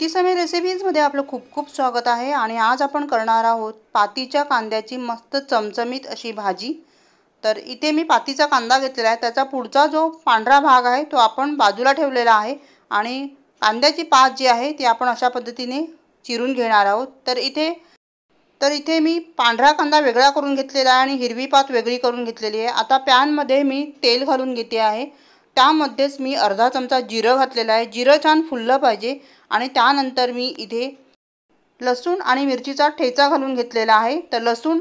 recipes रेसिपीजमध्ये आपलं खूप खूप स्वागत आहे आणि आज आपण करणार आहोत पातीच्या कांद्याची मस्त चमचमीत अशी भाजी तर इथे मी पातीचा कांदा घेतलेला आहे त्याचा पुढचा जो पांढरा भाग आहे तो आपण बाजूला ठेवलेला आहे आणि कांद्याची पात जी आहे ती आपण अशा पद्धतीने चिरून घेणार आहोत तर इथे तर इथे मी पांढरा कांदा वेगळा करून घेतलेला आहे आणि हिरवी पात वेगळी करून घेतलेली आहे आता पॅनमध्ये मी तेल घालून घेते आहे त्यामध्येच मी अर्धा चमचा जिरं घातलेला आहे जिरं छान फुललं पाहिजे आणि त्यानंतर मी इथे लसूण आणि मिरचीचा ठेचा घालून घेतलेला आहे तर लसूण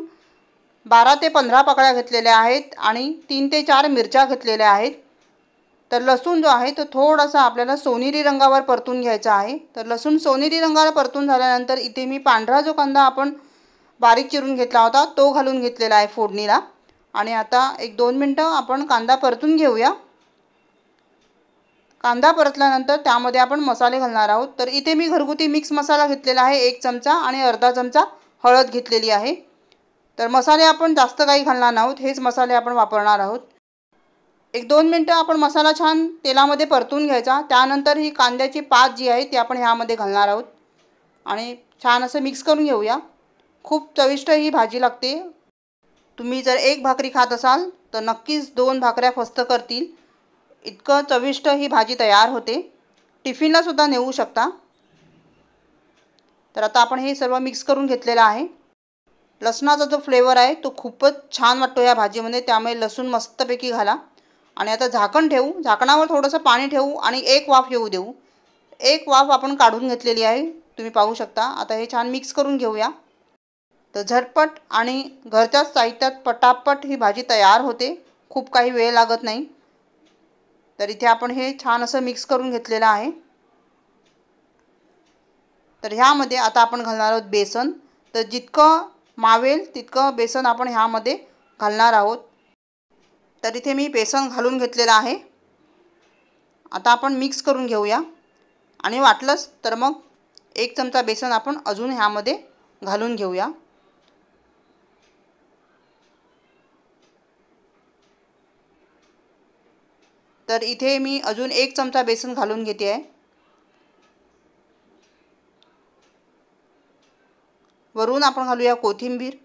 बारा ते पंधरा पाकळ्या घेतलेल्या आहेत आणि तीन ते चार मिरच्या घेतलेल्या आहेत तर लसूण जो आहे तो थोडासा आपल्याला सोनेरी रंगावर परतून घ्यायचा आहे तर लसूण सोनेरी रंगावर परतून झाल्यानंतर इथे मी पांढरा जो कांदा आपण बारीक चिरून घेतला होता तो घालून घेतलेला आहे फोडणीला आणि आता एक दोन मिनटं आपण कांदा परतून घेऊया कांदा परतल्यानंतर त्यामध्ये आपण मसाले घालणार आहोत तर इथे मी घरगुती मिक्स मसाला घेतलेला आहे एक चमचा आणि अर्धा चमचा हळद घेतलेली आहे तर मसाले आपण जास्त काही घालणार आहोत हेच मसाले आपण वापरणार आहोत एक दोन मिनटं आपण मसाला छान तेलामध्ये परतून घ्यायचा त्यानंतर ही कांद्याची पात जी आहे ती आपण ह्यामध्ये घालणार आहोत आणि छान असं मिक्स करून घेऊया खूप चविष्ट ही भाजी लागते तुम्ही जर एक भाकरी खात असाल तर नक्कीच दोन भाकऱ्या फस्त करतील इतकं चविष्ट ही भाजी तयार होते टिफिनलासुद्धा नेऊ शकता तर आता आपण हे सर्व मिक्स करून घेतलेलं आहे लसणाचा जो फ्लेवर आहे तो खूपच छान वाटतो या भाजीमध्ये त्यामुळे लसूण मस्तपैकी घाला आणि आता झाकण ठेवू झाकणावर थोडंसं पाणी ठेवू आणि एक वाफ येऊ देऊ एक वाफ आपण काढून घेतलेली आहे तुम्ही पाहू शकता आता हे छान मिक्स करून घेऊया तर झटपट आणि घरच्याच साहित्यात पटापट ही भाजी तयार होते खूप काही वेळ लागत नाही तर इथे आपण हे छान असं मिक्स करून घेतलेलं आहे तर ह्यामध्ये आता आपण घालणार आहोत बेसन तर जितकं मावेल तितकं बेसन आपण ह्यामध्ये घालणार आहोत तर इथे मी बेसन घालून घेतलेलं आहे आता आपण मिक्स करून घेऊया आणि वाटलंच तर मग एक चमचा बेसन आपण अजून ह्यामध्ये घालून घेऊया तर इथे मी अजून एक चमचा बेसन घालून घेते आहे वरून आपण घालूया कोथिंबीर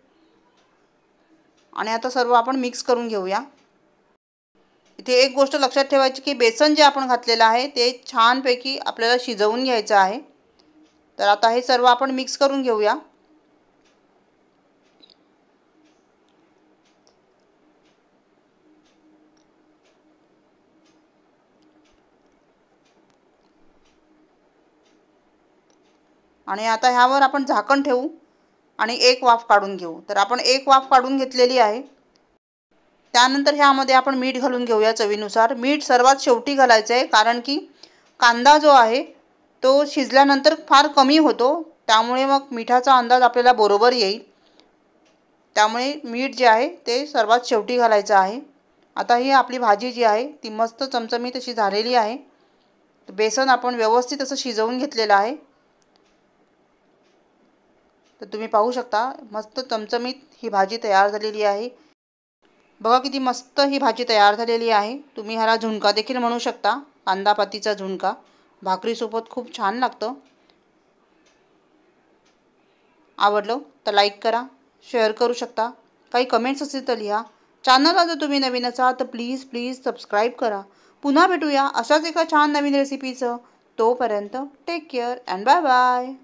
आणि आता सर्व आपण मिक्स करून घेऊया इथे एक गोष्ट लक्षात ठेवायची की बेसन जे आपण घातलेलं आहे ते छानपैकी आपल्याला शिजवून घ्यायचं आहे तर आता हे सर्व आपण मिक्स करून घेऊया आणि आता ह्यावर आपण झाकण ठेवू आणि एक वाफ काढून घेऊ तर आपण एक वाफ काढून घेतलेली आहे त्यानंतर ह्यामध्ये आपण मीठ घालून घेऊया चवीनुसार मीठ सर्वात शेवटी घालायचं आहे कारण की कांदा जो आहे तो शिजल्यानंतर फार कमी होतो त्यामुळे मग मिठाचा अंदाज आपल्याला बरोबर येईल त्यामुळे मीठ जे आहे ते सर्वात शेवटी घालायचं आहे आता ही आपली भाजी जी आहे ती मस्त चमचमीत अशी झालेली आहे बेसन आपण व्यवस्थित असं शिजवून घेतलेलं आहे तर तुम्ही पाहू शकता मस्त चमचमीत ही भाजी तयार झालेली आहे बघा किती मस्त ही भाजी तयार झालेली आहे तुम्ही ह्याला झुणका देखील म्हणू शकता कांदापातीचा झुणका भाकरीसोबत खूप छान लागतं आवडलं तर लाईक करा शेअर करू शकता काही कमेंट्स असतील तर लिहा चॅनलला जर तुम्ही नवीन असाल तर प्लीज प्लीज सबस्क्राईब करा पुन्हा भेटूया अशाच एका छान नवीन रेसिपीचं तोपर्यंत take care and bye bye